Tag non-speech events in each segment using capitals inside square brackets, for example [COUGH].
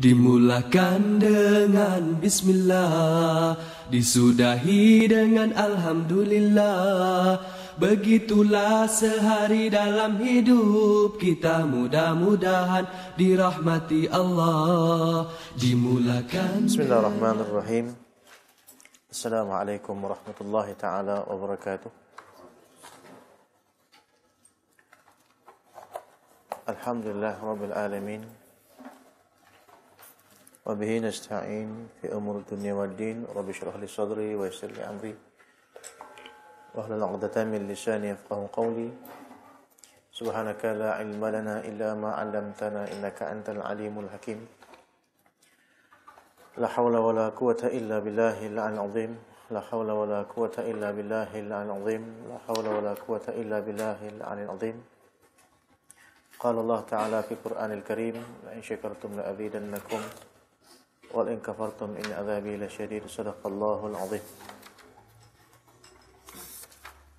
Dimulakan dengan bismillah Disudahi dengan alhamdulillah Begitulah sehari dalam hidup kita mudah-mudahan dirahmati Allah Dimulakan Bismillahirrahmanirrahim Assalamualaikum warahmatullahi taala wabarakatuh Alhamdulillah rabbil alamin وبه نستعين في أمور الدنيا والدين رب اشرح لي صدري ويسر لي أمري واحلل عقدة من لساني يفقه قولي سبحانك لا علم لنا إلا ما علمتنا إنك أنت العليم الحكيم لا حول ولا قوة إلا بالله العلي العظيم لا حول ولا قوة إلا بالله العلي العظيم لا حول ولا قوة إلا بالله العلي العظيم قال الله تعالى في القرآن الكريم لئن شكرتم لأزيدنكم wal in kafartum in adhabi la syadid sadaqallahu alazim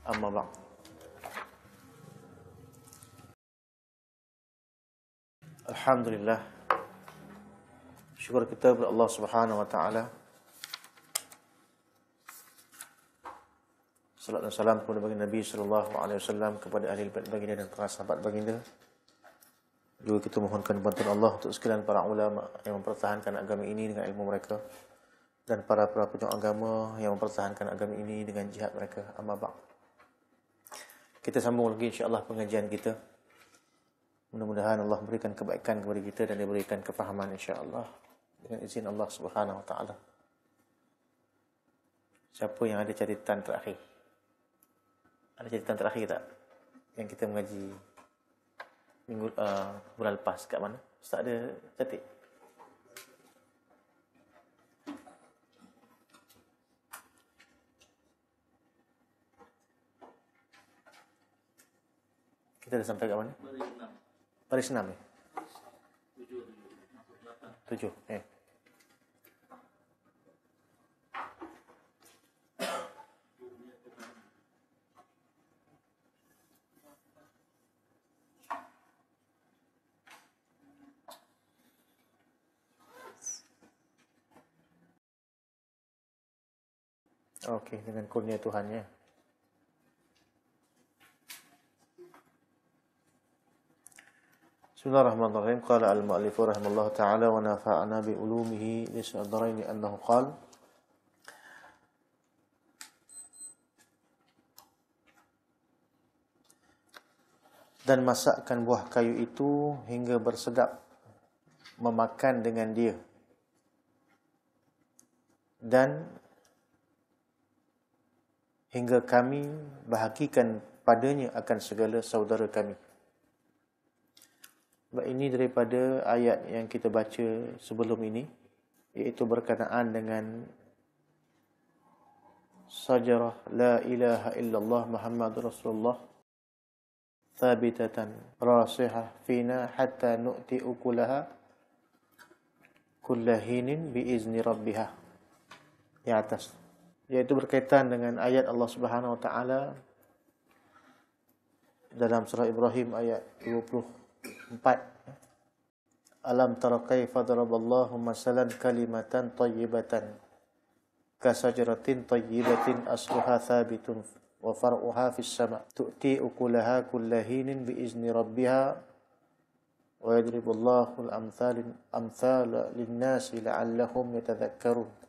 amma ba Alhamdulillah syukur kita kepada Allah Subhanahu wa taala Salam dan salam kepada baginda Nabi sallallahu alaihi wasallam kepada ahli baginda dan para sahabat baginda juga kita mohonkan bantuan Allah untuk sekalian para ulama yang mempertahankan agama ini dengan ilmu mereka dan para para pejuang agama yang mempertahankan agama ini dengan jihad mereka amma ba'd kita sambung lagi insya Allah pengajian kita mudah-mudahan Allah berikan kebaikan kepada kita dan diberikan kefahaman insya Allah dengan izin Allah Subhanahu wa taala siapa yang ada catatan terakhir ada catatan terakhir tak yang kita mengaji minggu uh, bulan lepas kat mana? Ustaz ada cantik. Kita dah sampai kat mana? Paris 6. Paris 7. Eh. Okey, dengan kurnia Tuhan ya. Bismillahirrahmanirrahim. Qala al-mu'allif rahimallahu taala wa nafa'ana bi ulumihi li sadrain annahu qala dan masakkan buah kayu itu hingga bersedap memakan dengan dia dan hingga kami bahagikan padanya akan segala saudara kami. Baik ini daripada ayat yang kita baca sebelum ini iaitu berkenaan dengan sajarah la ilaha illallah Muhammad Rasulullah thabitatan rasihah fina hatta nu'ti ukulaha kullahinin biizni rabbihah di atas yaitu berkaitan dengan ayat Allah Subhanahu wa taala dalam surah Ibrahim ayat 24 Alam tara kayfa daraballahu masalan kalimatan thayyibatan kasajratin thayyibatin asluha thabitun wa far'uha fis sama' tu'ti ukulaha kullahinin bi izni rabbiha wa yadribullahu al-amthala amthala lin-nasi la'allahum yatadhakkarun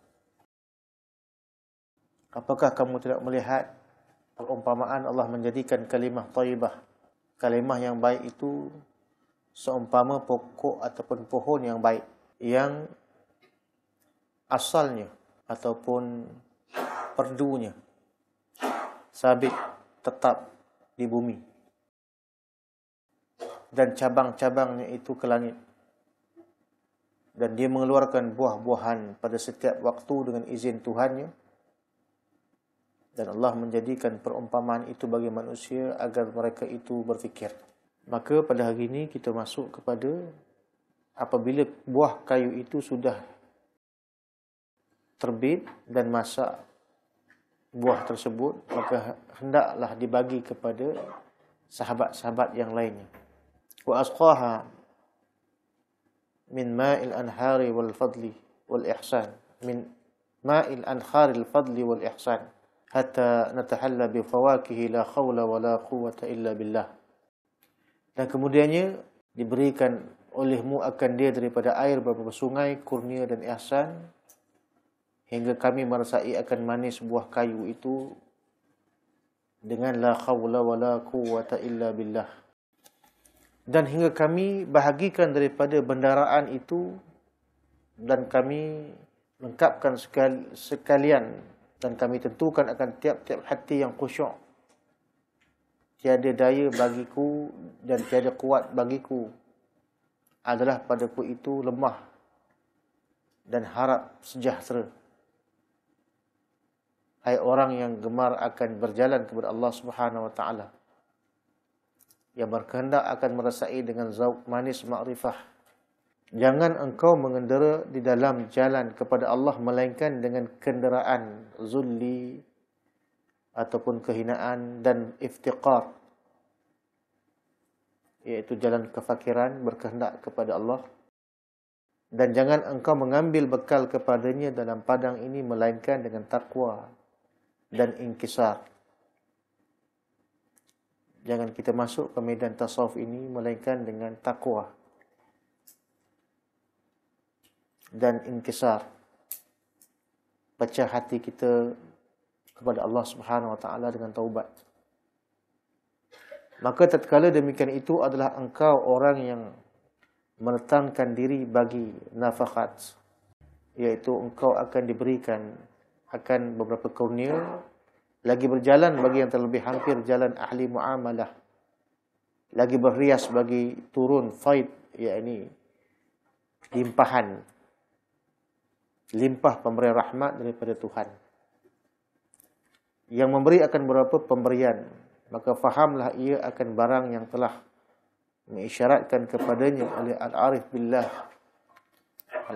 Apakah kamu tidak melihat perumpamaan Allah menjadikan kalimah taibah? Kalimah yang baik itu seumpama pokok ataupun pohon yang baik. Yang asalnya ataupun perdunya sabit tetap di bumi. Dan cabang-cabangnya itu ke langit. Dan dia mengeluarkan buah-buahan pada setiap waktu dengan izin Tuhannya dan Allah menjadikan perumpamaan itu bagi manusia agar mereka itu berfikir. Maka pada hari ini kita masuk kepada apabila buah kayu itu sudah terbit dan masak buah tersebut, maka hendaklah dibagi kepada sahabat-sahabat yang lainnya. Wa asqaha min ma'il anhari wal fadli wal ihsan min ma'il anhari al fadli wal ihsan. حتى نتحلى بفواكه لا خول ولا قوة إلا بالله dan kemudiannya diberikan olehmu akan dia daripada air beberapa sungai kurnia dan ihsan hingga kami merasai akan manis buah kayu itu dengan la khawla wa la quwata illa billah dan hingga kami bahagikan daripada bendaraan itu dan kami lengkapkan sekalian dan kami tentukan akan tiap-tiap hati yang khusyuk tiada daya bagiku dan tiada kuat bagiku adalah padaku itu lemah dan harap sejahtera hai orang yang gemar akan berjalan kepada Allah Subhanahu wa taala yang berkehendak akan merasai dengan zauq manis makrifah Jangan engkau mengendara di dalam jalan kepada Allah melainkan dengan kenderaan zulli ataupun kehinaan dan iftiqar. Iaitu jalan kefakiran berkehendak kepada Allah. Dan jangan engkau mengambil bekal kepadanya dalam padang ini melainkan dengan takwa dan inkisar. Jangan kita masuk ke medan tasawuf ini melainkan dengan takwa. dan inkisar pecah hati kita kepada Allah Subhanahu wa taala dengan taubat maka tatkala demikian itu adalah engkau orang yang meletangkan diri bagi nafkah yaitu engkau akan diberikan akan beberapa kurnia lagi berjalan bagi yang terlebih hampir jalan ahli muamalah lagi berhias bagi turun faid yakni limpahan limpah pemberian rahmat daripada Tuhan. Yang memberi akan berapa pemberian. Maka fahamlah ia akan barang yang telah mengisyaratkan kepadanya oleh Al-Arif Billah.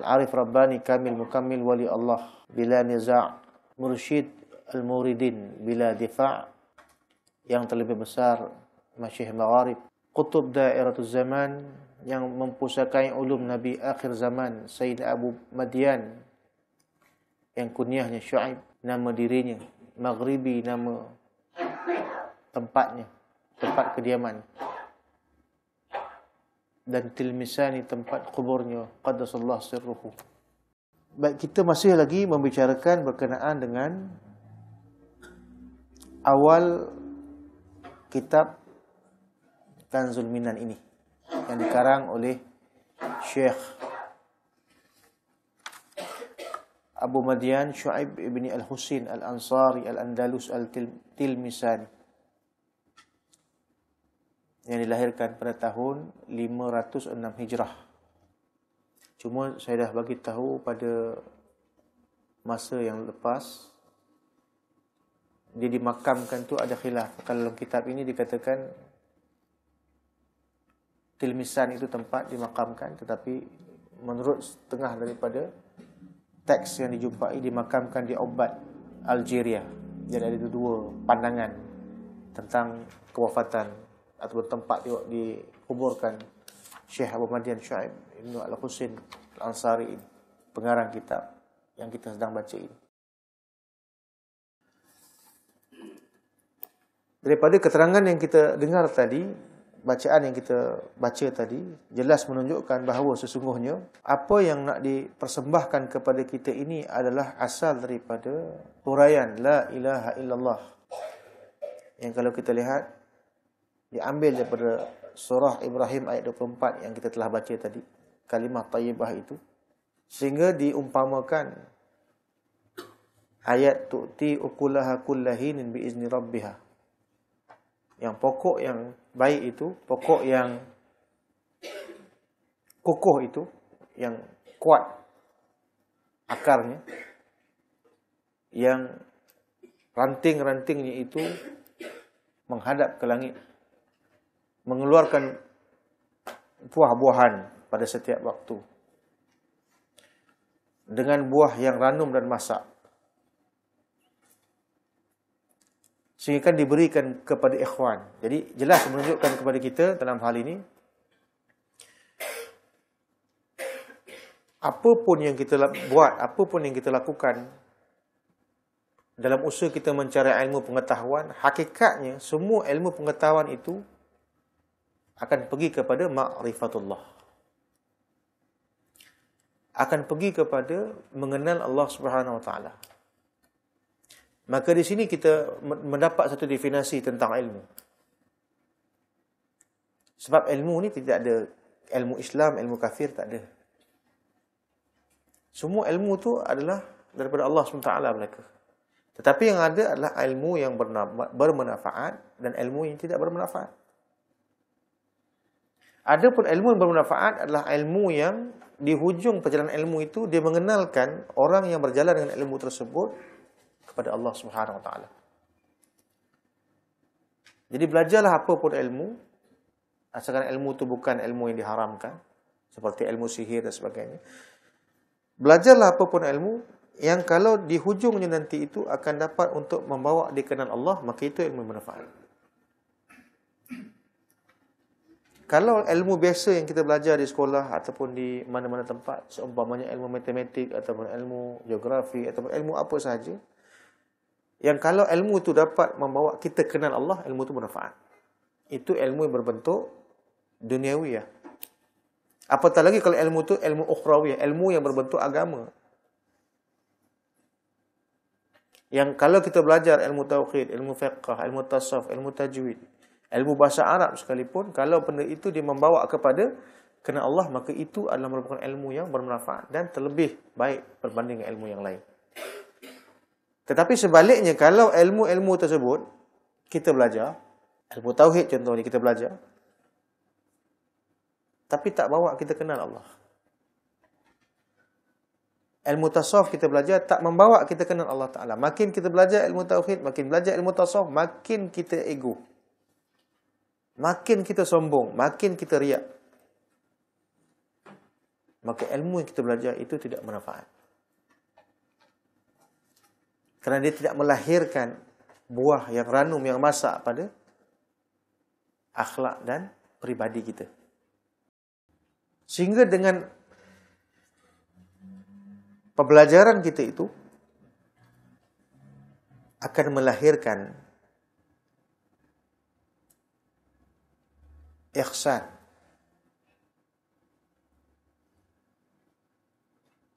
Al-Arif Rabbani Kamil Mukamil Wali Allah. Bila niza' Mursyid Al-Muridin. Bila difa' yang terlebih besar Masyih Magharib. kutub Da'iratul Zaman yang mempusakai ulum Nabi akhir zaman Sayyid Abu Madian yang kunyahnya Syuaib nama dirinya Maghribi nama tempatnya tempat kediaman dan Tilmisani tempat kuburnya qaddasallahu sirruhu baik kita masih lagi membicarakan berkenaan dengan awal kitab Kanzul Minan ini yang dikarang oleh Syekh Abu Madian, Shu'aib ibni Al-Husin, Al-Ansari, Al-Andalus, Al-Tilmisan. Yang dilahirkan pada tahun 506 Hijrah. Cuma saya dah bagi tahu pada masa yang lepas, dia dimakamkan tu ada khilaf. Kalau dalam kitab ini dikatakan, Tilmisan itu tempat dimakamkan, tetapi menurut setengah daripada teks yang dijumpai dimakamkan di obat Algeria. Jadi ada dua pandangan tentang kewafatan atau tempat di, di kuburkan Syekh Abu Madian Syaib Ibn Al-Husin Al-Ansari pengarang kitab yang kita sedang baca ini. Daripada keterangan yang kita dengar tadi, bacaan yang kita baca tadi jelas menunjukkan bahawa sesungguhnya apa yang nak dipersembahkan kepada kita ini adalah asal daripada huraian la ilaha illallah yang kalau kita lihat diambil daripada surah Ibrahim ayat 24 yang kita telah baca tadi kalimah tayyibah itu sehingga diumpamakan ayat tu'ti ukulaha kullahin bi izni rabbihah yang pokok yang baik itu, pokok yang kokoh itu, yang kuat akarnya, yang ranting-rantingnya itu menghadap ke langit, mengeluarkan buah-buahan pada setiap waktu. Dengan buah yang ranum dan masak. sehingga kan diberikan kepada ikhwan. Jadi jelas menunjukkan kepada kita dalam hal ini apa pun yang kita buat, apa pun yang kita lakukan dalam usaha kita mencari ilmu pengetahuan, hakikatnya semua ilmu pengetahuan itu akan pergi kepada makrifatullah, Akan pergi kepada mengenal Allah Subhanahu wa taala. Maka di sini kita mendapat satu definisi tentang ilmu. Sebab ilmu ni tidak ada ilmu Islam, ilmu kafir tak ada. Semua ilmu tu adalah daripada Allah SWT mereka. Tetapi yang ada adalah ilmu yang bermanfaat dan ilmu yang tidak bermanfaat. Ada pun ilmu yang bermanfaat adalah ilmu yang di hujung perjalanan ilmu itu dia mengenalkan orang yang berjalan dengan ilmu tersebut kepada Allah Subhanahu Wa Taala. Jadi belajarlah apa pun ilmu, asalkan ilmu itu bukan ilmu yang diharamkan, seperti ilmu sihir dan sebagainya. Belajarlah apa pun ilmu yang kalau di hujungnya nanti itu akan dapat untuk membawa dikenal Allah, maka itu ilmu yang bermanfaat. Kalau ilmu biasa yang kita belajar di sekolah ataupun di mana-mana tempat, seumpamanya ilmu matematik ataupun ilmu geografi ataupun ilmu apa sahaja, yang kalau ilmu itu dapat membawa kita kenal Allah, ilmu itu bermanfaat. Itu ilmu yang berbentuk duniawi ya. Apatah lagi kalau ilmu itu ilmu ukhrawi, ilmu yang berbentuk agama. Yang kalau kita belajar ilmu tauhid, ilmu fiqh, ilmu tasawuf, ilmu tajwid, ilmu bahasa Arab sekalipun, kalau benda itu dia membawa kepada kenal Allah, maka itu adalah merupakan ilmu yang bermanfaat dan terlebih baik berbanding ilmu yang lain. Tetapi sebaliknya kalau ilmu-ilmu tersebut kita belajar, ilmu tauhid contohnya kita belajar tapi tak bawa kita kenal Allah. Ilmu tasawuf kita belajar tak membawa kita kenal Allah Taala. Makin kita belajar ilmu tauhid, makin belajar ilmu tasawuf, makin kita ego. Makin kita sombong, makin kita riak. Maka ilmu yang kita belajar itu tidak manfaat kerana dia tidak melahirkan buah yang ranum yang masak pada akhlak dan peribadi kita sehingga dengan pembelajaran kita itu akan melahirkan ihsan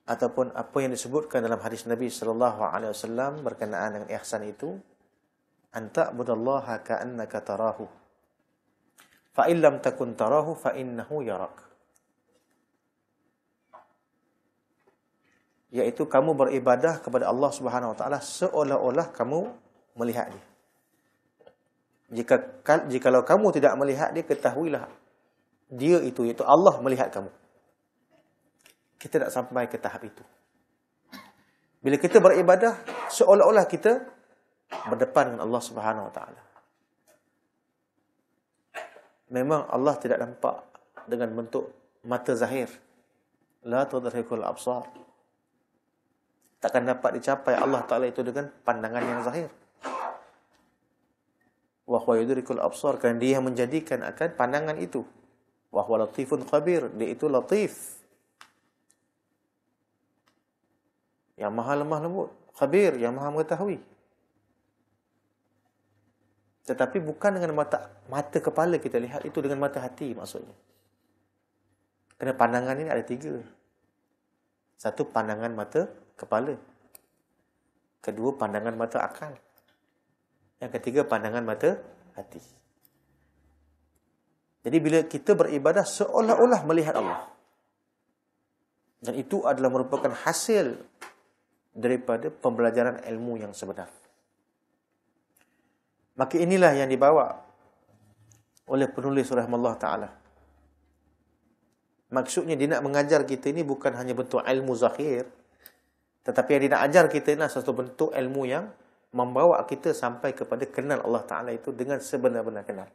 ataupun apa yang disebutkan dalam hadis Nabi sallallahu alaihi wasallam berkenaan dengan ihsan itu anta budallaha ka'annaka tarahu fa illam takun tarahu fa innahu yarak yaitu kamu beribadah kepada Allah Subhanahu wa taala seolah-olah kamu melihat dia jika jikalau kamu tidak melihat dia ketahuilah dia itu yaitu Allah melihat kamu kita nak sampai ke tahap itu. Bila kita beribadah, seolah-olah kita berdepan dengan Allah Subhanahu Wa Taala. Memang Allah tidak nampak dengan bentuk mata zahir. La tudrikul absar. Takkan dapat dicapai Allah Taala itu dengan pandangan yang zahir. Wa huwa yudrikul absar, kan dia menjadikan akan pandangan itu. Wa huwa latifun khabir, dia itu latif. yang maha lemah lembut, khabir yang maha mengetahui. Tetapi bukan dengan mata mata kepala kita lihat, itu dengan mata hati maksudnya. Kena pandangan ini ada tiga. Satu, pandangan mata kepala. Kedua, pandangan mata akal. Yang ketiga, pandangan mata hati. Jadi bila kita beribadah seolah-olah melihat Allah. Dan itu adalah merupakan hasil daripada pembelajaran ilmu yang sebenar. Maka inilah yang dibawa oleh penulis surah Allah Ta'ala. Maksudnya dia nak mengajar kita ini bukan hanya bentuk ilmu zahir. Tetapi yang dia nak ajar kita ini adalah satu bentuk ilmu yang membawa kita sampai kepada kenal Allah Ta'ala itu dengan sebenar-benar kenal.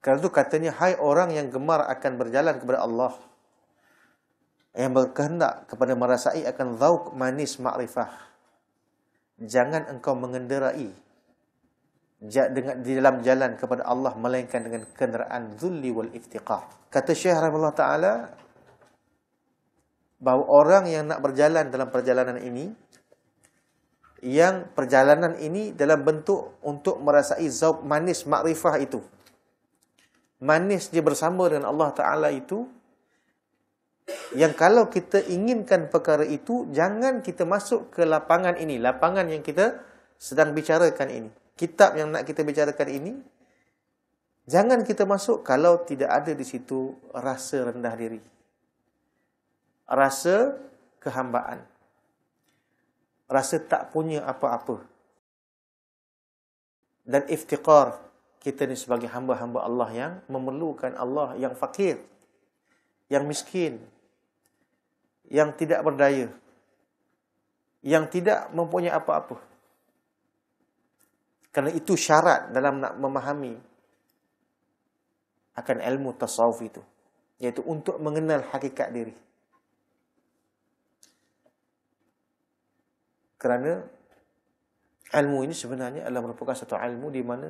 Kerana itu katanya, hai orang yang gemar akan berjalan kepada Allah yang berkehendak kepada merasai akan zauk manis makrifah jangan engkau mengenderai dengan di dalam jalan kepada Allah melainkan dengan kenderaan zulli wal iftiqar kata Syekh Rahimullah taala bahawa orang yang nak berjalan dalam perjalanan ini yang perjalanan ini dalam bentuk untuk merasai zauk manis makrifah itu manis dia bersama dengan Allah taala itu yang kalau kita inginkan perkara itu, jangan kita masuk ke lapangan ini. Lapangan yang kita sedang bicarakan ini. Kitab yang nak kita bicarakan ini. Jangan kita masuk kalau tidak ada di situ rasa rendah diri. Rasa kehambaan. Rasa tak punya apa-apa. Dan iftiqar kita ni sebagai hamba-hamba Allah yang memerlukan Allah yang fakir yang miskin, yang tidak berdaya, yang tidak mempunyai apa-apa. Kerana itu syarat dalam nak memahami akan ilmu tasawuf itu. Iaitu untuk mengenal hakikat diri. Kerana ilmu ini sebenarnya adalah merupakan satu ilmu di mana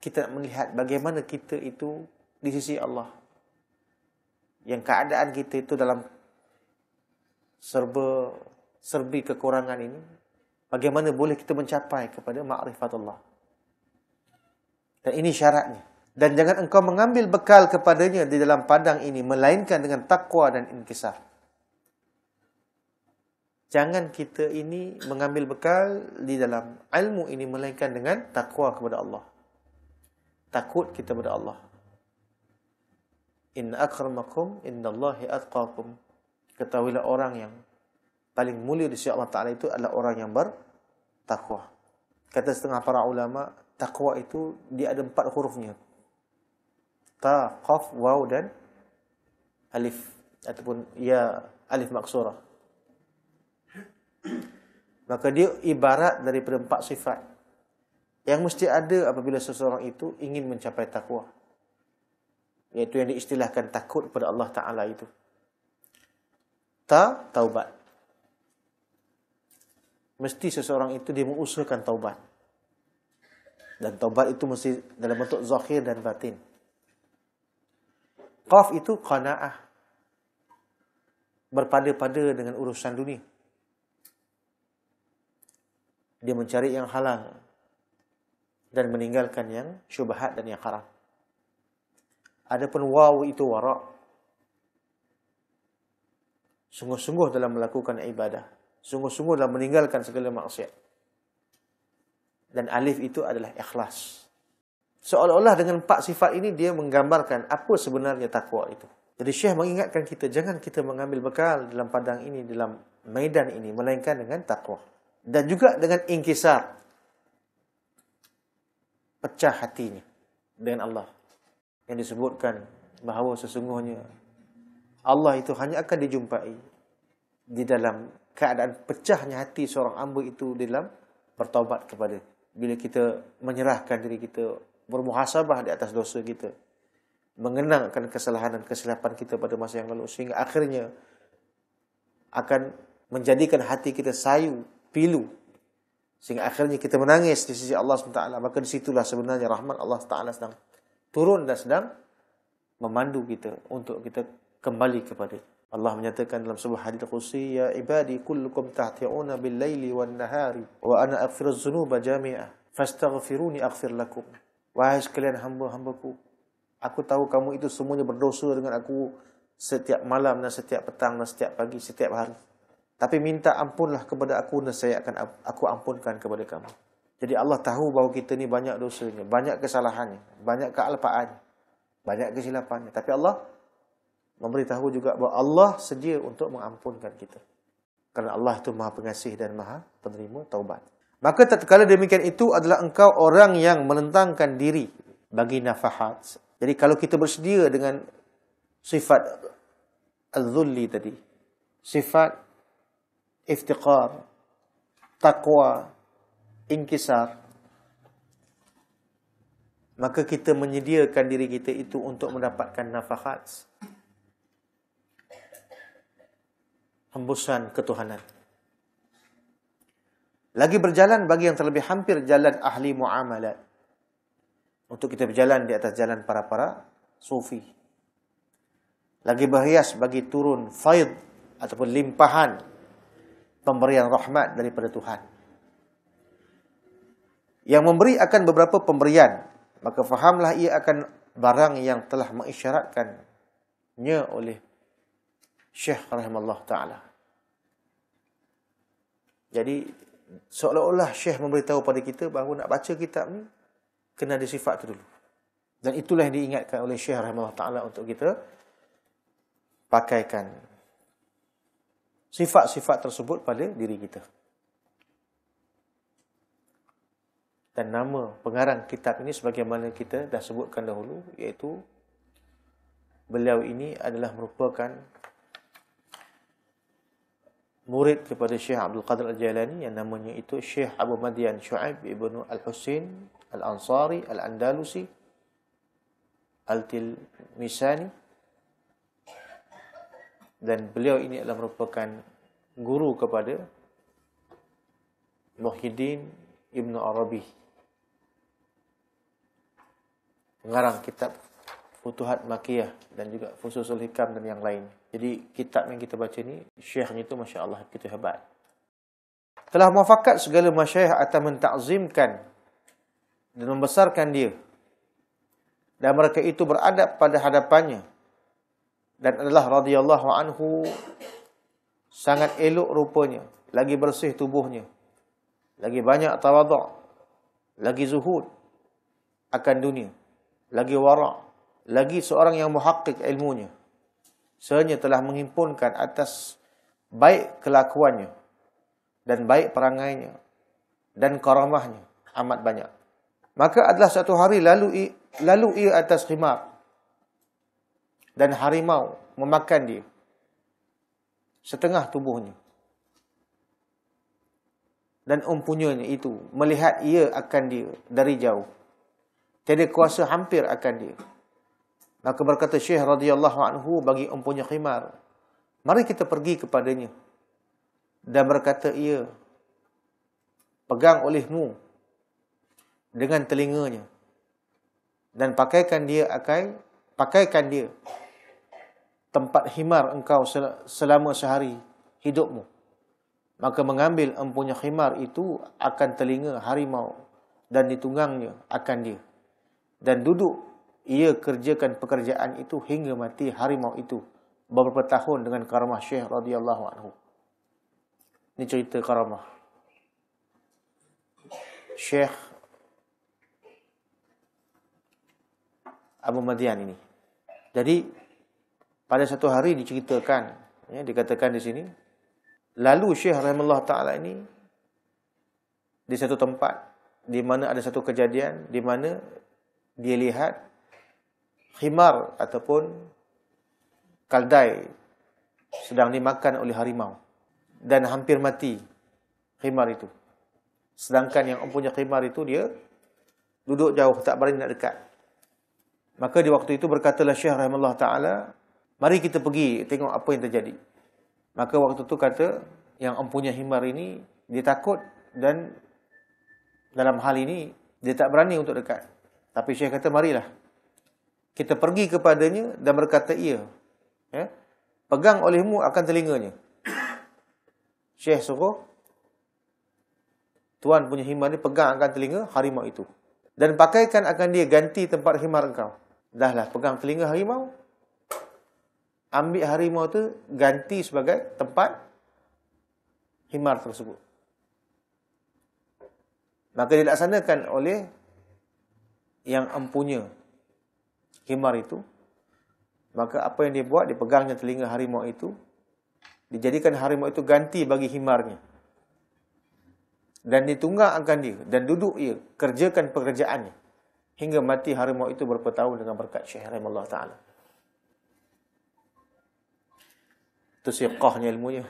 kita melihat bagaimana kita itu di sisi Allah yang keadaan kita itu dalam serba serbi kekurangan ini bagaimana boleh kita mencapai kepada ma'rifatullah dan ini syaratnya dan jangan engkau mengambil bekal kepadanya di dalam padang ini melainkan dengan takwa dan inkisar jangan kita ini mengambil bekal di dalam ilmu ini melainkan dengan takwa kepada Allah takut kita kepada Allah Inna akramakum indallahi atqakum. Ketahuilah orang yang paling mulia di sisi Allah Taala itu adalah orang yang bertakwa. Kata setengah para ulama, takwa itu dia ada empat hurufnya. Ta, qaf, waw dan alif ataupun ya alif maksura. Maka dia ibarat daripada empat sifat yang mesti ada apabila seseorang itu ingin mencapai takwa. Iaitu yang diistilahkan takut kepada Allah Ta'ala itu. Ta, taubat. Mesti seseorang itu dia mengusulkan taubat. Dan taubat itu mesti dalam bentuk zahir dan batin. Qaf itu qana'ah. Berpada-pada dengan urusan dunia. Dia mencari yang halal. Dan meninggalkan yang syubahat dan yang haram. Adapun waw itu warak. Sungguh-sungguh dalam melakukan ibadah. Sungguh-sungguh dalam meninggalkan segala maksiat. Dan alif itu adalah ikhlas. Seolah-olah dengan empat sifat ini, dia menggambarkan apa sebenarnya takwa itu. Jadi Syekh mengingatkan kita, jangan kita mengambil bekal dalam padang ini, dalam medan ini, melainkan dengan takwa. Dan juga dengan ingkisar Pecah hatinya dengan Allah yang disebutkan bahawa sesungguhnya Allah itu hanya akan dijumpai di dalam keadaan pecahnya hati seorang hamba itu dalam bertaubat kepada bila kita menyerahkan diri kita bermuhasabah di atas dosa kita mengenangkan kesalahan dan kesilapan kita pada masa yang lalu sehingga akhirnya akan menjadikan hati kita sayu pilu sehingga akhirnya kita menangis di sisi Allah Subhanahu taala maka di situlah sebenarnya rahmat Allah taala sedang turun dan sedang memandu kita untuk kita kembali kepada Allah menyatakan dalam sebuah hadis qudsi ya ibadi kullukum tahti'una bil-laili wan-nahari wa ana aghfiru adh-dhunuba jami'ah fastaghfiruni aghfir lakum wahai sekalian hamba-hambaku aku tahu kamu itu semuanya berdosa dengan aku setiap malam dan setiap petang dan setiap pagi setiap hari tapi minta ampunlah kepada aku dan saya akan aku ampunkan kepada kamu jadi Allah tahu bahawa kita ni banyak dosanya, banyak kesalahannya, banyak kealpaannya, banyak kesilapannya. Tapi Allah memberitahu juga bahawa Allah sedia untuk mengampunkan kita. Kerana Allah itu maha pengasih dan maha penerima taubat. Maka tatkala demikian itu adalah engkau orang yang menentangkan diri bagi nafahat. Jadi kalau kita bersedia dengan sifat al-dhulli tadi, sifat iftiqar, taqwa, inkisar maka kita menyediakan diri kita itu untuk mendapatkan nafahat hembusan ketuhanan lagi berjalan bagi yang terlebih hampir jalan ahli muamalat untuk kita berjalan di atas jalan para-para sufi lagi berhias bagi turun faid ataupun limpahan pemberian rahmat daripada Tuhan yang memberi akan beberapa pemberian. Maka fahamlah ia akan barang yang telah mengisyaratkannya oleh Syekh rahimahullah ta'ala. Jadi, seolah-olah Syekh memberitahu pada kita bahawa nak baca kitab ni, kena ada sifat tu dulu. Dan itulah yang diingatkan oleh Syekh rahimahullah ta'ala untuk kita pakaikan sifat-sifat tersebut pada diri kita. dan nama pengarang kitab ini sebagaimana kita dah sebutkan dahulu iaitu beliau ini adalah merupakan murid kepada Syekh Abdul Qadir Al-Jailani yang namanya itu Syekh Abu Madian Shu'aib Ibn Al-Husin Al-Ansari Al-Andalusi Al-Tilmisani dan beliau ini adalah merupakan guru kepada Muhyiddin Ibn Arabi mengarang kitab Futuhat Makiyah dan juga Fususul Hikam dan yang lain. Jadi kitab yang kita baca ni, syekhnya itu Masya Allah, kita hebat. Telah mufakat segala masyayah atau mentakzimkan dan membesarkan dia. Dan mereka itu beradab pada hadapannya. Dan adalah radhiyallahu anhu sangat elok rupanya. Lagi bersih tubuhnya. Lagi banyak tawaduk. Lagi zuhud akan dunia lagi warak, lagi seorang yang muhakkik ilmunya. Sebenarnya telah menghimpunkan atas baik kelakuannya dan baik perangainya dan karamahnya amat banyak. Maka adalah satu hari lalu ia, lalu ia atas khimar dan harimau memakan dia setengah tubuhnya. Dan umpunyanya itu melihat ia akan dia dari jauh. Tiada kuasa hampir akan dia. Maka berkata Syekh radhiyallahu anhu bagi empunya khimar. Mari kita pergi kepadanya. Dan berkata ia. Pegang olehmu. Dengan telinganya. Dan pakaikan dia akan Pakaikan dia. Tempat khimar engkau selama sehari hidupmu. Maka mengambil empunya khimar itu akan telinga harimau. Dan ditunggangnya akan dia dan duduk ia kerjakan pekerjaan itu hingga mati harimau itu beberapa tahun dengan karamah syekh radhiyallahu anhu ini cerita karamah syekh Abu Madian ini jadi pada satu hari diceritakan ya, dikatakan di sini lalu syekh rahimallahu taala ini di satu tempat di mana ada satu kejadian di mana dia lihat khimar ataupun kaldai sedang dimakan oleh harimau dan hampir mati khimar itu. Sedangkan yang mempunyai khimar itu dia duduk jauh tak berani nak dekat. Maka di waktu itu berkatalah Syekh rahimallahu taala, "Mari kita pergi tengok apa yang terjadi." Maka waktu itu kata yang mempunyai khimar ini dia takut dan dalam hal ini dia tak berani untuk dekat. Tapi Syekh kata, marilah. Kita pergi kepadanya dan berkata, iya. Ya? Pegang olehmu akan telinganya. [COUGHS] Syekh suruh, Tuan punya himar ni pegang akan telinga harimau itu. Dan pakaikan akan dia ganti tempat himar engkau. Dahlah, pegang telinga harimau. Ambil harimau tu ganti sebagai tempat himar tersebut. Maka dilaksanakan oleh yang empunya himar itu maka apa yang dia buat dia pegangnya telinga harimau itu dijadikan harimau itu ganti bagi himarnya dan ditunggak akan dia dan duduk ia kerjakan pekerjaannya hingga mati harimau itu berapa tahun dengan berkat syahram Allah taala itu siqahnya ilmunya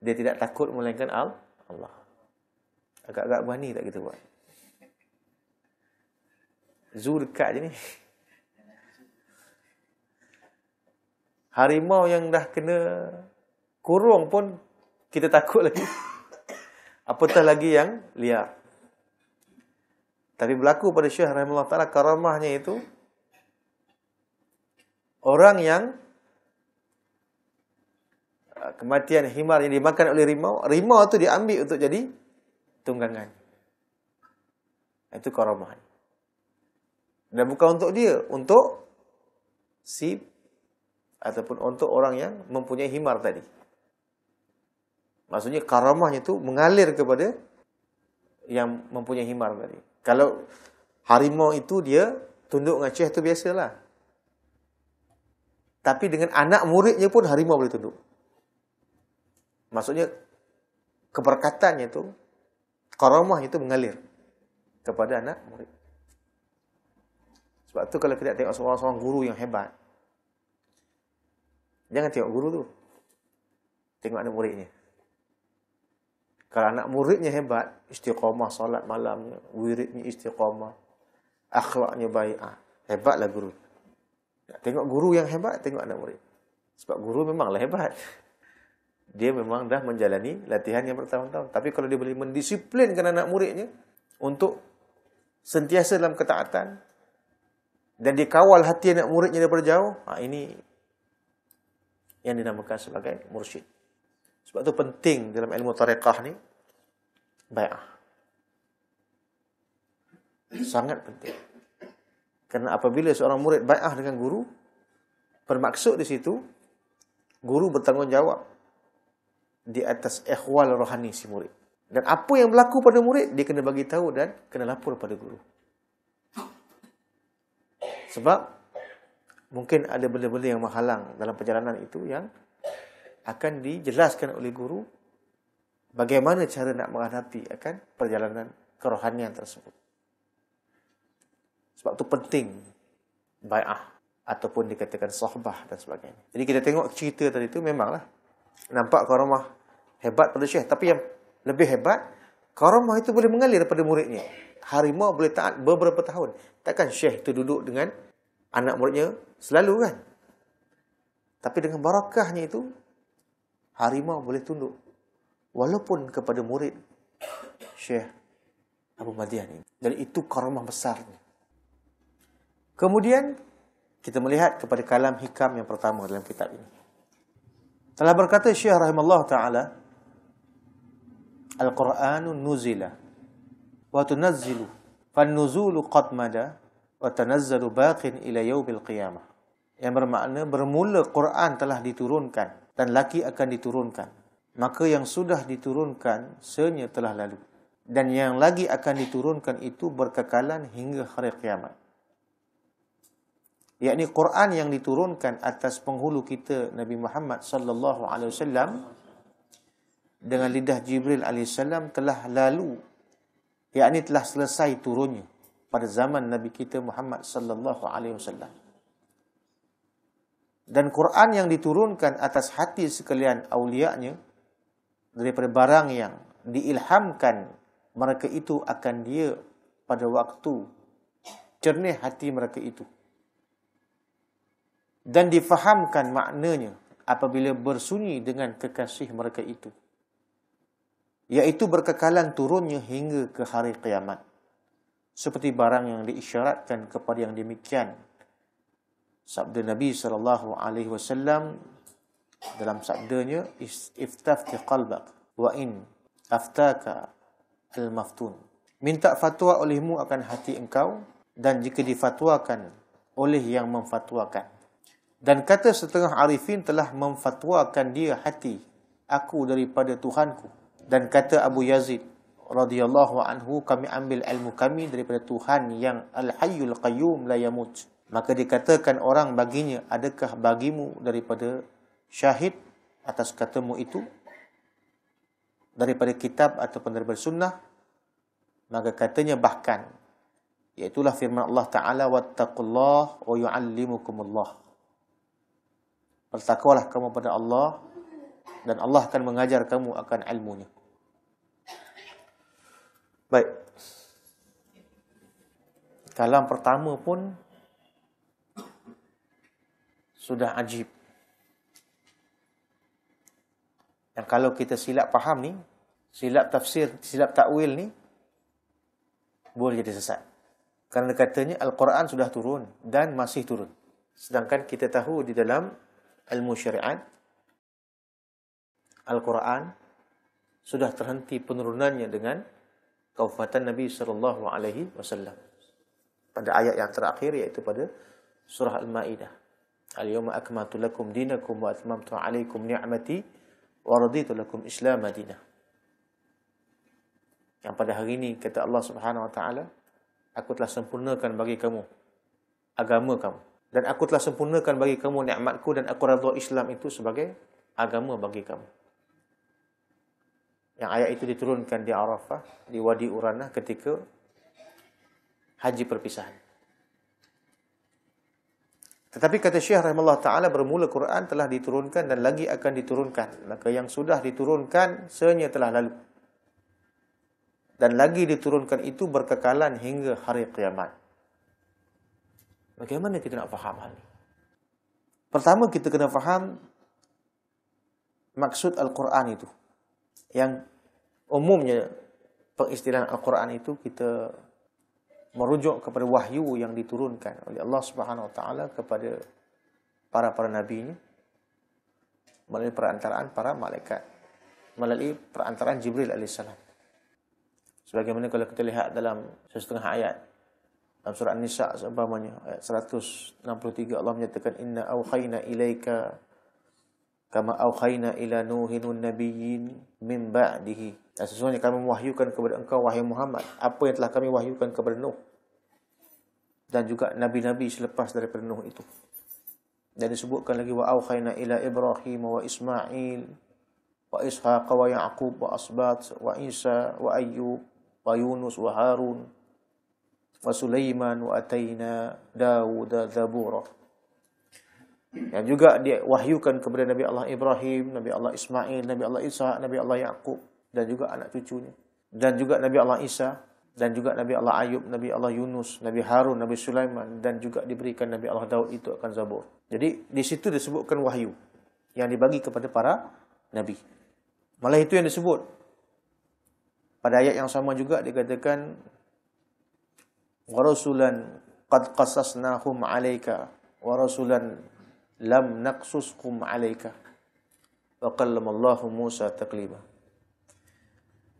dia tidak takut melainkan al Allah agak-agak berani tak kita buat zu dekat je ni. Harimau yang dah kena kurung pun kita takut lagi. Apatah lagi yang liar. Tapi berlaku pada Syekh Rahimullah Ta'ala karamahnya itu orang yang uh, kematian himar yang dimakan oleh rimau, rimau itu diambil untuk jadi tunggangan. Itu karamahnya. Dan bukan untuk dia, untuk si ataupun untuk orang yang mempunyai himar tadi. Maksudnya karamahnya itu mengalir kepada yang mempunyai himar tadi. Kalau harimau itu dia tunduk dengan syekh itu biasalah. Tapi dengan anak muridnya pun harimau boleh tunduk. Maksudnya keberkatannya itu, karamahnya itu mengalir kepada anak murid. Sebab tu kalau kita tengok seorang-seorang guru yang hebat, jangan tengok guru tu. Tengok anak muridnya. Kalau anak muridnya hebat, istiqamah solat malamnya, wiridnya istiqamah, akhlaknya baik, ah, hebatlah guru. Tengok guru yang hebat, tengok anak murid. Sebab guru memanglah hebat. Dia memang dah menjalani latihan yang bertahun-tahun. Tapi kalau dia boleh mendisiplinkan anak muridnya untuk sentiasa dalam ketaatan, dan dikawal hati anak muridnya daripada jauh, ha, ini yang dinamakan sebagai mursyid. Sebab tu penting dalam ilmu tariqah ni bai'ah. Sangat penting. Kerana apabila seorang murid bai'ah dengan guru, bermaksud di situ guru bertanggungjawab di atas ikhwal rohani si murid. Dan apa yang berlaku pada murid, dia kena bagi tahu dan kena lapor pada guru. Sebab mungkin ada benda-benda yang menghalang dalam perjalanan itu yang akan dijelaskan oleh guru bagaimana cara nak menghadapi akan perjalanan kerohanian tersebut. Sebab itu penting bai'ah ataupun dikatakan sahbah dan sebagainya. Jadi kita tengok cerita tadi itu memanglah nampak karamah hebat pada syekh. Tapi yang lebih hebat, karamah itu boleh mengalir pada muridnya harimau boleh taat beberapa tahun. Takkan syekh itu duduk dengan anak muridnya selalu kan? Tapi dengan barakahnya itu, harimau boleh tunduk. Walaupun kepada murid syekh Abu Madian ini. Dan itu karamah besarnya. Kemudian, kita melihat kepada kalam hikam yang pertama dalam kitab ini. Telah berkata Syekh Rahimallah Ta'ala, Al-Quranun Nuzilah wa tunazzilu fannuzulu qad mada wa tanazzalu baqin ila yaumil qiyamah yang bermakna bermula Quran telah diturunkan dan laki akan diturunkan maka yang sudah diturunkan senya telah lalu dan yang lagi akan diturunkan itu berkekalan hingga hari kiamat yakni Quran yang diturunkan atas penghulu kita Nabi Muhammad sallallahu alaihi wasallam dengan lidah Jibril alaihissalam telah lalu ini telah selesai turunnya pada zaman Nabi kita Muhammad sallallahu alaihi wasallam. Dan Quran yang diturunkan atas hati sekalian awliyanya nya daripada barang yang diilhamkan mereka itu akan dia pada waktu cernih hati mereka itu. Dan difahamkan maknanya apabila bersunyi dengan kekasih mereka itu iaitu berkekalan turunnya hingga ke hari kiamat. Seperti barang yang diisyaratkan kepada yang demikian. Sabda Nabi sallallahu alaihi wasallam dalam sabdanya iftafti qalbak wa in aftaka al-maftun. Minta fatwa olehmu akan hati engkau dan jika difatwakan oleh yang memfatwakan. Dan kata setengah arifin telah memfatwakan dia hati aku daripada Tuhanku dan kata Abu Yazid radhiyallahu anhu kami ambil ilmu kami daripada Tuhan yang al-hayyul qayyum la yamut maka dikatakan orang baginya adakah bagimu daripada syahid atas katamu itu daripada kitab atau daripada sunnah maka katanya bahkan iaitulah firman Allah taala wattaqullah wa yuallimukumullah bertakwalah kamu pada Allah dan Allah akan mengajar kamu akan ilmunya Baik. Kalam pertama pun sudah ajib. Yang kalau kita silap faham ni, silap tafsir, silap takwil ni boleh jadi sesat. Kerana katanya Al-Quran sudah turun dan masih turun. Sedangkan kita tahu di dalam ilmu syariat Al-Quran sudah terhenti penurunannya dengan kewafatan Nabi sallallahu alaihi wasallam. Pada ayat yang terakhir yaitu pada surah Al-Maidah. Al-yawma akmaltu lakum dinakum wa atmamtu alaikum ni'mati wa raditu lakum Islam madinah. Yang pada hari ini kata Allah Subhanahu wa taala, aku telah sempurnakan bagi kamu agama kamu dan aku telah sempurnakan bagi kamu nikmatku dan aku redha Islam itu sebagai agama bagi kamu yang ayat itu diturunkan di Arafah, di Wadi Urana ketika haji perpisahan. Tetapi kata Syekh rahimahullah ta'ala bermula Quran telah diturunkan dan lagi akan diturunkan. Maka yang sudah diturunkan senya telah lalu. Dan lagi diturunkan itu berkekalan hingga hari kiamat. Bagaimana kita nak faham hal ini? Pertama kita kena faham maksud Al-Quran itu yang umumnya pengistilahan Al-Quran itu kita merujuk kepada wahyu yang diturunkan oleh Allah Subhanahu Wa Taala kepada para para nabi ini melalui perantaraan para malaikat melalui perantaraan Jibril alaihissalam. Sebagaimana kalau kita lihat dalam setengah ayat dalam surah An-Nisa sebabnya ayat 163 Allah menyatakan inna awhayna ilaika kama aukhayna ila nuhinun nabiyyin min ba'dihi sesungguhnya kami wahyukan kepada engkau wahai Muhammad apa yang telah kami wahyukan kepada Nuh dan juga nabi-nabi selepas daripada Nuh itu dan disebutkan lagi wa aukhayna ila ibrahim wa ismail wa ishaq wa yaqub wa asbat wa isa wa ayyub wa yunus wa harun wa sulaiman wa atayna daud zabura yang juga wahyukan kepada Nabi Allah Ibrahim, Nabi Allah Ismail, Nabi Allah Isa, Nabi Allah Yaqub dan juga anak cucunya. Dan juga Nabi Allah Isa dan juga Nabi Allah Ayub, Nabi Allah Yunus, Nabi Harun, Nabi Sulaiman dan juga diberikan Nabi Allah Daud itu akan Zabur. Jadi di situ disebutkan wahyu yang dibagi kepada para nabi. Malah itu yang disebut. Pada ayat yang sama juga dikatakan wa rasulan qad qasasnahum 'alaika wa rasulan lam naqsuskum alaika wa qallamallahu Musa taklima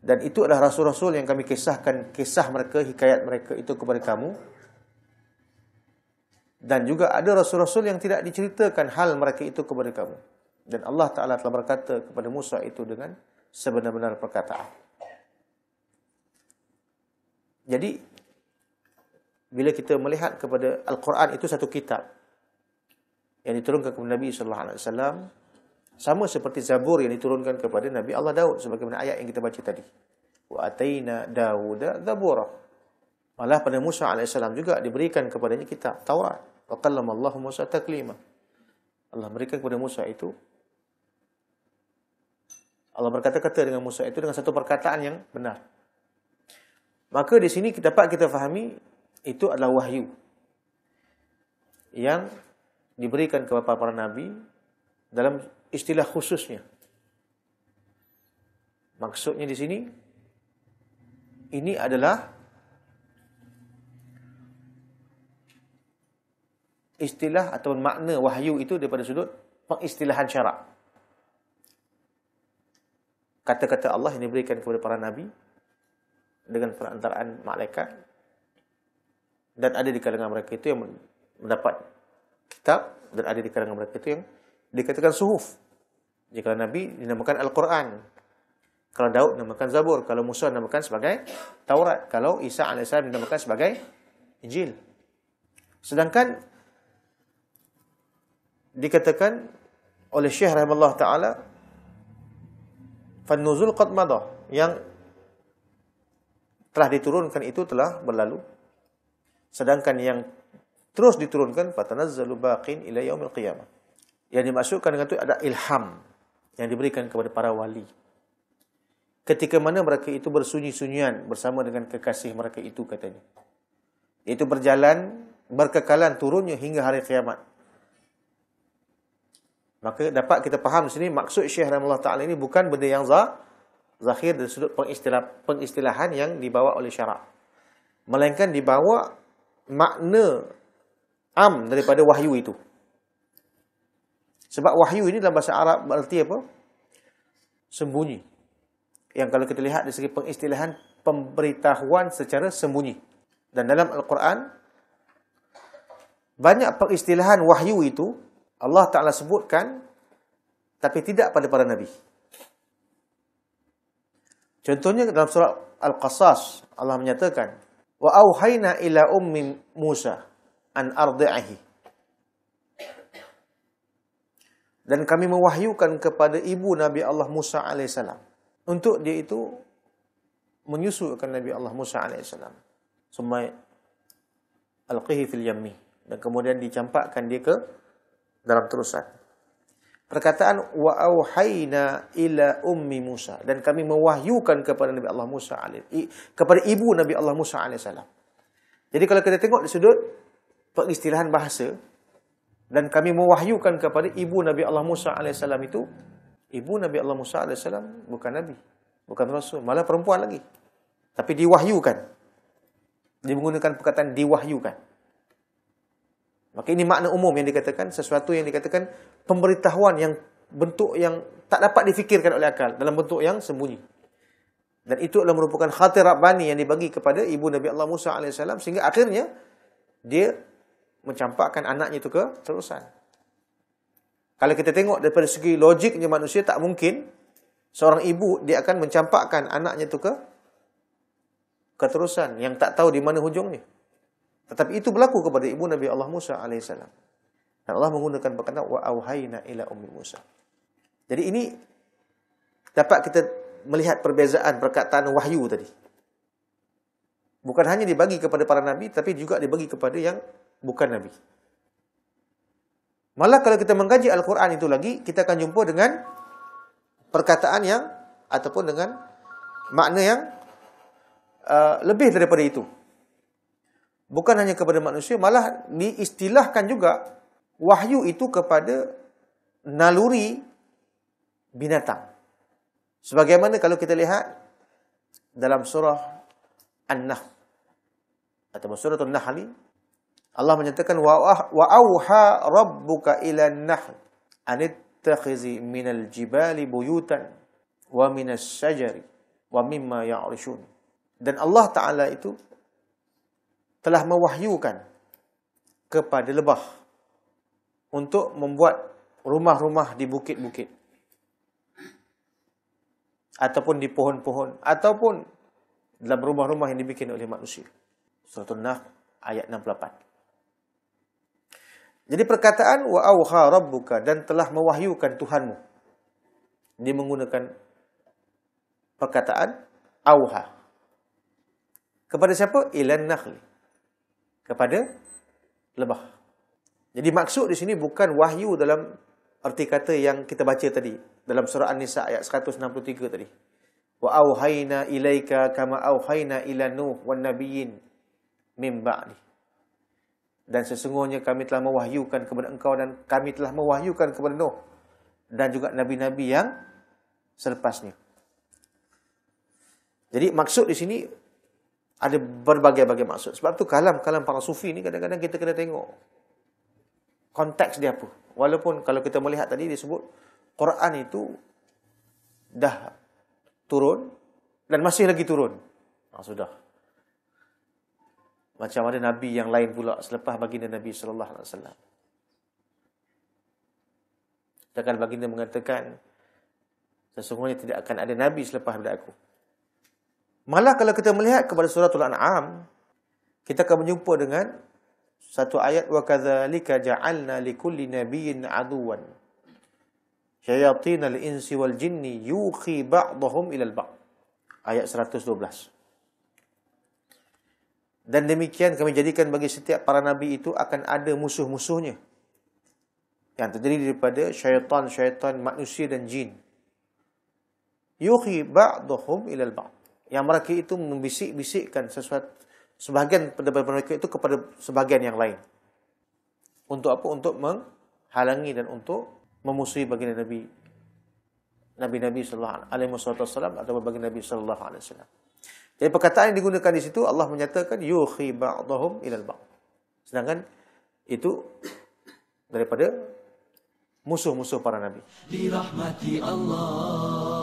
dan itu adalah rasul-rasul yang kami kisahkan kisah mereka hikayat mereka itu kepada kamu dan juga ada rasul-rasul yang tidak diceritakan hal mereka itu kepada kamu dan Allah taala telah berkata kepada Musa itu dengan sebenar-benar perkataan jadi bila kita melihat kepada al-Quran itu satu kitab yang diturunkan kepada Nabi sallallahu alaihi wasallam sama seperti Zabur yang diturunkan kepada Nabi Allah Daud sebagaimana ayat yang kita baca tadi. Wa ataina Dauda Zabura. Malah pada Musa alaihissalam juga diberikan kepadanya kitab Taurat. Wa qallama Allah Musa taklima. Allah berikan kepada Musa itu Allah berkata-kata dengan Musa itu dengan satu perkataan yang benar. Maka di sini dapat kita fahami itu adalah wahyu yang diberikan kepada para nabi dalam istilah khususnya. Maksudnya di sini ini adalah istilah atau makna wahyu itu daripada sudut pengistilahan syarak. Kata-kata Allah yang diberikan kepada para nabi dengan perantaraan malaikat dan ada di kalangan mereka itu yang mendapat kitab dan ada di kalangan mereka itu yang dikatakan suhuf. Jika Nabi dinamakan Al-Quran. Kalau Daud dinamakan Zabur. Kalau Musa dinamakan sebagai Taurat. Kalau Isa AS dinamakan sebagai Injil. Sedangkan dikatakan oleh Syekh Rahimahullah Ta'ala Fannuzul Qad Madah yang telah diturunkan itu telah berlalu. Sedangkan yang terus diturunkan fatanazzalu baqin ila yaumil qiyamah. Yang dimaksudkan dengan itu ada ilham yang diberikan kepada para wali. Ketika mana mereka itu bersunyi-sunyian bersama dengan kekasih mereka itu katanya. Itu berjalan berkekalan turunnya hingga hari kiamat. Maka dapat kita faham di sini maksud Syekh Rahimullah Taala ini bukan benda yang za zahir dari sudut pengistilah pengistilahan yang dibawa oleh syarak. Melainkan dibawa makna am daripada wahyu itu. Sebab wahyu ini dalam bahasa Arab berarti apa? Sembunyi. Yang kalau kita lihat dari segi pengistilahan, pemberitahuan secara sembunyi. Dan dalam Al-Quran, banyak pengistilahan wahyu itu, Allah Ta'ala sebutkan, tapi tidak pada para Nabi. Contohnya dalam surah Al-Qasas, Allah menyatakan, Wa وَأَوْحَيْنَا إِلَىٰ ummi Musa an ardi'ahi. Dan kami mewahyukan kepada ibu Nabi Allah Musa AS. Untuk dia itu menyusukan Nabi Allah Musa AS. Sumai al-qihi fil yammi. Dan kemudian dicampakkan dia ke dalam terusan. Perkataan wa auhayna ila ummi Musa dan kami mewahyukan kepada Nabi Allah Musa alaihi kepada ibu Nabi Allah Musa alaihi Jadi kalau kita tengok di sudut peristilahan bahasa dan kami mewahyukan kepada ibu Nabi Allah Musa AS itu ibu Nabi Allah Musa AS bukan Nabi bukan Rasul malah perempuan lagi tapi diwahyukan dia menggunakan perkataan diwahyukan maka ini makna umum yang dikatakan sesuatu yang dikatakan pemberitahuan yang bentuk yang tak dapat difikirkan oleh akal dalam bentuk yang sembunyi dan itu adalah merupakan khatir Rabbani yang dibagi kepada ibu Nabi Allah Musa AS sehingga akhirnya dia mencampakkan anaknya itu ke terusan. Kalau kita tengok daripada segi logiknya manusia, tak mungkin seorang ibu dia akan mencampakkan anaknya itu ke keterusan yang tak tahu di mana hujungnya. Tetapi itu berlaku kepada ibu Nabi Allah Musa AS. Dan Allah menggunakan perkataan, wa وَأَوْهَيْنَا إِلَىٰ ummi Musa. Jadi ini dapat kita melihat perbezaan perkataan wahyu tadi. Bukan hanya dibagi kepada para nabi, tapi juga dibagi kepada yang bukan Nabi. Malah kalau kita mengkaji Al-Quran itu lagi, kita akan jumpa dengan perkataan yang ataupun dengan makna yang uh, lebih daripada itu. Bukan hanya kepada manusia, malah diistilahkan juga wahyu itu kepada naluri binatang. Sebagaimana kalau kita lihat dalam surah An-Nahl atau surah An-Nahl Allah menyatakan ah, wa auha rabbuka ila nahl an min al jibali buyutan wa minas syajari wa mimma ya'rishun. Dan Allah Taala itu telah mewahyukan kepada lebah untuk membuat rumah-rumah di bukit-bukit ataupun di pohon-pohon ataupun dalam rumah-rumah yang dibikin oleh manusia. Surah An-Nahl ayat 68. Jadi perkataan wa auha rabbuka dan telah mewahyukan Tuhanmu. Dia menggunakan perkataan auha. Kepada siapa? Ilan nakhli. Kepada lebah. Jadi maksud di sini bukan wahyu dalam erti kata yang kita baca tadi dalam surah An-Nisa ayat 163 tadi. Wa auhayna ilaika kama auhayna ila Nuh wan nabiyyin mim ba'dih. Dan sesungguhnya kami telah mewahyukan kepada engkau dan kami telah mewahyukan kepada Nuh. Dan juga Nabi-Nabi yang selepasnya. Jadi maksud di sini ada berbagai-bagai maksud. Sebab tu kalam-kalam para sufi ni kadang-kadang kita kena tengok konteks dia apa. Walaupun kalau kita melihat tadi disebut Quran itu dah turun dan masih lagi turun. Nah, sudah. Macam mana Nabi yang lain pula selepas baginda Nabi Sallallahu Alaihi Wasallam. Sedangkan baginda mengatakan, sesungguhnya tidak akan ada Nabi selepas daripada aku. Malah kalau kita melihat kepada surah suratul An'am, kita akan menjumpa dengan satu ayat wa kadzalika ja'alna kulli nabiin aduwan al insi wal jinni yuhi ba'dhum ila al ba'd ayat 112 dan demikian kami jadikan bagi setiap para nabi itu akan ada musuh-musuhnya. Yang terdiri daripada syaitan-syaitan manusia dan jin. Yuhi ba'duhum ilal ba'd. Yang mereka itu membisik-bisikkan sesuatu sebahagian daripada mereka itu kepada sebahagian yang lain. Untuk apa? Untuk menghalangi dan untuk memusuhi bagi nabi Nabi-nabi sallallahu alaihi wasallam atau bagi nabi sallallahu alaihi wasallam. Jadi perkataan yang digunakan di situ Allah menyatakan yuhi ba'dhum ilal ba'd. Sedangkan itu daripada musuh-musuh para nabi. Dirahmati Allah.